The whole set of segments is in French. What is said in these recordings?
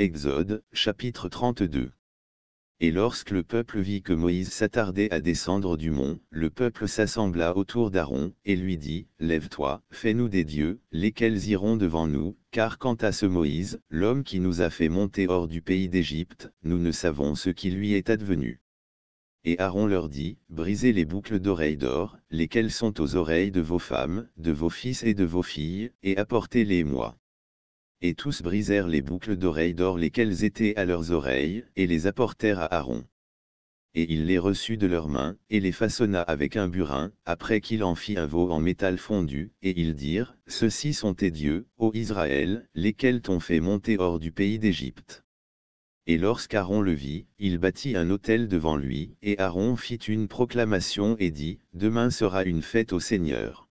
Exode, chapitre 32. Et lorsque le peuple vit que Moïse s'attardait à descendre du mont, le peuple s'assembla autour d'Aaron, et lui dit, Lève-toi, fais-nous des dieux, lesquels iront devant nous, car quant à ce Moïse, l'homme qui nous a fait monter hors du pays d'Égypte, nous ne savons ce qui lui est advenu. Et Aaron leur dit, Brisez les boucles d'oreilles d'or, lesquelles sont aux oreilles de vos femmes, de vos fils et de vos filles, et apportez-les moi et tous brisèrent les boucles d'oreilles d'or lesquelles étaient à leurs oreilles, et les apportèrent à Aaron. Et il les reçut de leurs mains, et les façonna avec un burin, après qu'il en fit un veau en métal fondu, et ils dirent, Ceux-ci sont tes dieux, ô Israël, lesquels t'ont fait monter hors du pays d'Égypte. Et lorsqu'Aaron le vit, il bâtit un autel devant lui, et Aaron fit une proclamation et dit, Demain sera une fête au Seigneur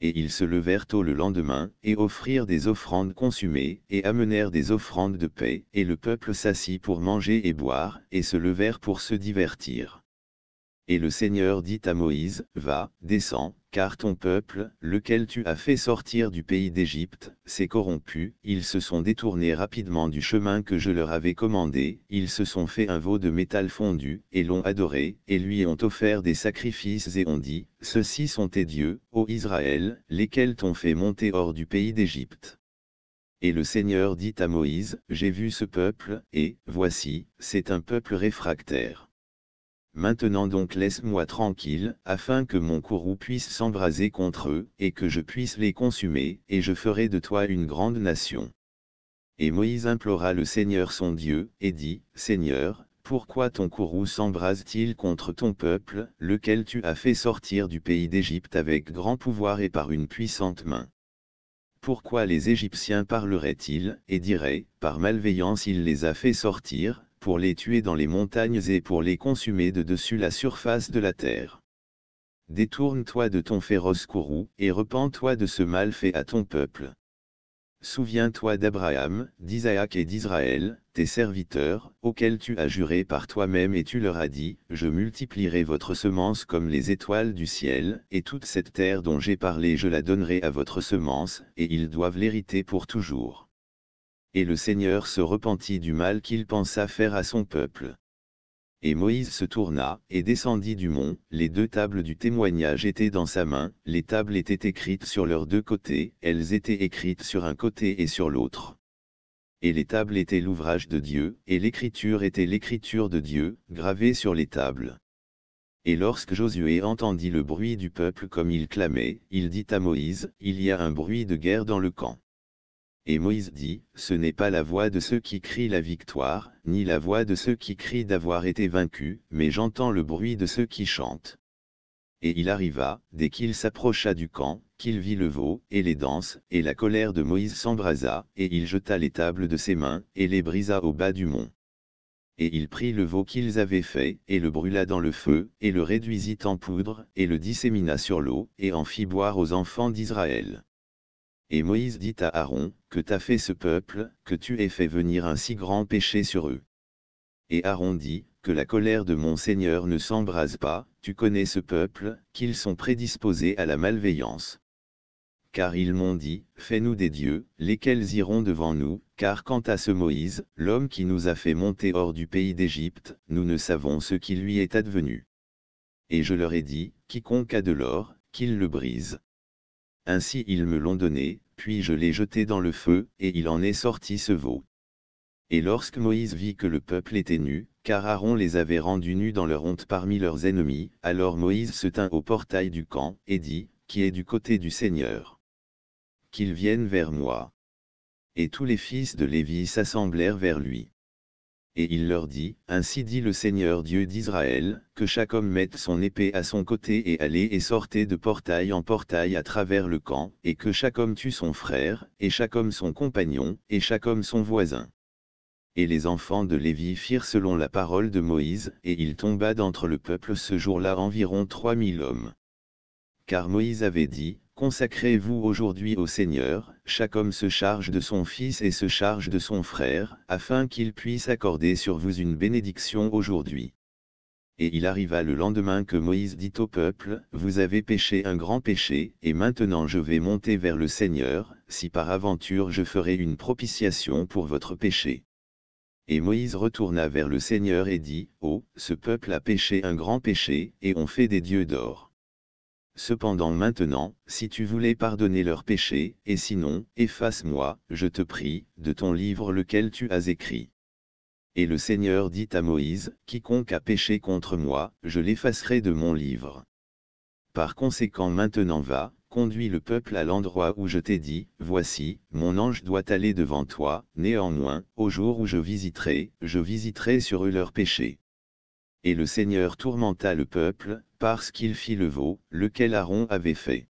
et ils se levèrent tôt le lendemain, et offrirent des offrandes consumées, et amenèrent des offrandes de paix, et le peuple s'assit pour manger et boire, et se levèrent pour se divertir. Et le Seigneur dit à Moïse, Va, descends, car ton peuple, lequel tu as fait sortir du pays d'Égypte, s'est corrompu, ils se sont détournés rapidement du chemin que je leur avais commandé, ils se sont fait un veau de métal fondu, et l'ont adoré, et lui ont offert des sacrifices et ont dit, Ceux-ci sont tes dieux, ô Israël, lesquels t'ont fait monter hors du pays d'Égypte. Et le Seigneur dit à Moïse, J'ai vu ce peuple, et, voici, c'est un peuple réfractaire. Maintenant donc laisse-moi tranquille, afin que mon courroux puisse s'embraser contre eux, et que je puisse les consumer, et je ferai de toi une grande nation. Et Moïse implora le Seigneur son Dieu, et dit, Seigneur, pourquoi ton courroux s'embrase-t-il contre ton peuple, lequel tu as fait sortir du pays d'Égypte avec grand pouvoir et par une puissante main Pourquoi les Égyptiens parleraient-ils, et diraient, par malveillance il les a fait sortir, pour les tuer dans les montagnes et pour les consumer de dessus la surface de la terre. Détourne-toi de ton féroce courroux, et repens-toi de ce mal fait à ton peuple. Souviens-toi d'Abraham, d'Isaac et d'Israël, tes serviteurs, auxquels tu as juré par toi-même et tu leur as dit, Je multiplierai votre semence comme les étoiles du ciel, et toute cette terre dont j'ai parlé je la donnerai à votre semence, et ils doivent l'hériter pour toujours et le Seigneur se repentit du mal qu'il pensa faire à son peuple. Et Moïse se tourna, et descendit du mont, les deux tables du témoignage étaient dans sa main, les tables étaient écrites sur leurs deux côtés, elles étaient écrites sur un côté et sur l'autre. Et les tables étaient l'ouvrage de Dieu, et l'écriture était l'écriture de Dieu, gravée sur les tables. Et lorsque Josué entendit le bruit du peuple comme il clamait, il dit à Moïse, Il y a un bruit de guerre dans le camp. Et Moïse dit, Ce n'est pas la voix de ceux qui crient la victoire, ni la voix de ceux qui crient d'avoir été vaincus, mais j'entends le bruit de ceux qui chantent. Et il arriva, dès qu'il s'approcha du camp, qu'il vit le veau, et les danses, et la colère de Moïse s'embrasa, et il jeta les tables de ses mains, et les brisa au bas du mont. Et il prit le veau qu'ils avaient fait, et le brûla dans le feu, et le réduisit en poudre, et le dissémina sur l'eau, et en fit boire aux enfants d'Israël. Et Moïse dit à Aaron, que t'as fait ce peuple, que tu aies fait venir un si grand péché sur eux. Et Aaron dit, que la colère de mon Seigneur ne s'embrase pas, tu connais ce peuple, qu'ils sont prédisposés à la malveillance. Car ils m'ont dit, fais-nous des dieux, lesquels iront devant nous, car quant à ce Moïse, l'homme qui nous a fait monter hors du pays d'Égypte, nous ne savons ce qui lui est advenu. Et je leur ai dit, quiconque a de l'or, qu'il le brise, ainsi ils me l'ont donné, puis je l'ai jeté dans le feu, et il en est sorti ce veau. Et lorsque Moïse vit que le peuple était nu, car Aaron les avait rendus nus dans leur honte parmi leurs ennemis, alors Moïse se tint au portail du camp, et dit, Qui est du côté du Seigneur Qu'ils viennent vers moi. Et tous les fils de Lévi s'assemblèrent vers lui et il leur dit, Ainsi dit le Seigneur Dieu d'Israël, que chaque homme mette son épée à son côté et allez et sortez de portail en portail à travers le camp, et que chaque homme tue son frère, et chaque homme son compagnon, et chaque homme son voisin. Et les enfants de Lévi firent selon la parole de Moïse, et il tomba d'entre le peuple ce jour-là environ trois mille hommes car Moïse avait dit, Consacrez-vous aujourd'hui au Seigneur, chaque homme se charge de son fils et se charge de son frère, afin qu'il puisse accorder sur vous une bénédiction aujourd'hui. Et il arriva le lendemain que Moïse dit au peuple, Vous avez péché un grand péché, et maintenant je vais monter vers le Seigneur, si par aventure je ferai une propitiation pour votre péché. Et Moïse retourna vers le Seigneur et dit, Oh, ce peuple a péché un grand péché, et on fait des dieux d'or. Cependant maintenant, si tu voulais pardonner leurs péchés, et sinon, efface-moi, je te prie, de ton livre lequel tu as écrit. Et le Seigneur dit à Moïse, Quiconque a péché contre moi, je l'effacerai de mon livre. Par conséquent maintenant va, conduis le peuple à l'endroit où je t'ai dit, Voici, mon ange doit aller devant toi, néanmoins, au jour où je visiterai, je visiterai sur eux leur péché et le Seigneur tourmenta le peuple, parce qu'il fit le veau, lequel Aaron avait fait.